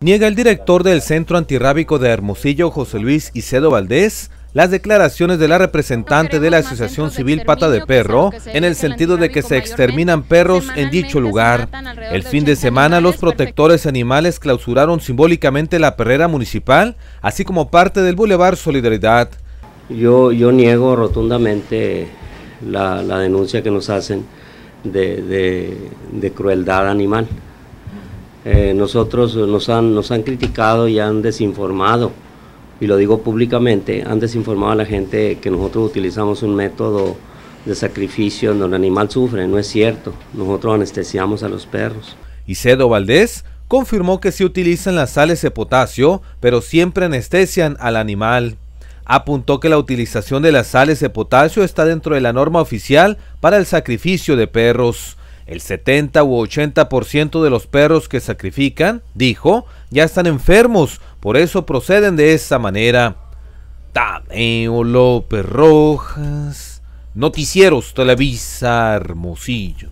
Niega el director del Centro Antirrábico de Hermosillo, José Luis Isedo Valdés, las declaraciones de la representante de la Asociación Civil Pata de Perro pues, en el sentido de que se exterminan perros en dicho lugar. El fin de semana los protectores animales clausuraron simbólicamente la perrera municipal, así como parte del Boulevard Solidaridad. Yo, yo niego rotundamente la, denuncia que nos hacen de crueldad animal. Eh, nosotros nos han, nos han criticado y han desinformado, y lo digo públicamente, han desinformado a la gente que nosotros utilizamos un método de sacrificio donde el animal sufre, no es cierto, nosotros anestesiamos a los perros. Y Cedo Valdés confirmó que sí utilizan las sales de potasio, pero siempre anestesian al animal. Apuntó que la utilización de las sales de potasio está dentro de la norma oficial para el sacrificio de perros. El 70 u 80% de los perros que sacrifican, dijo, ya están enfermos, por eso proceden de esa manera. Tadeo López Rojas, Noticieros Televisa Hermosillo.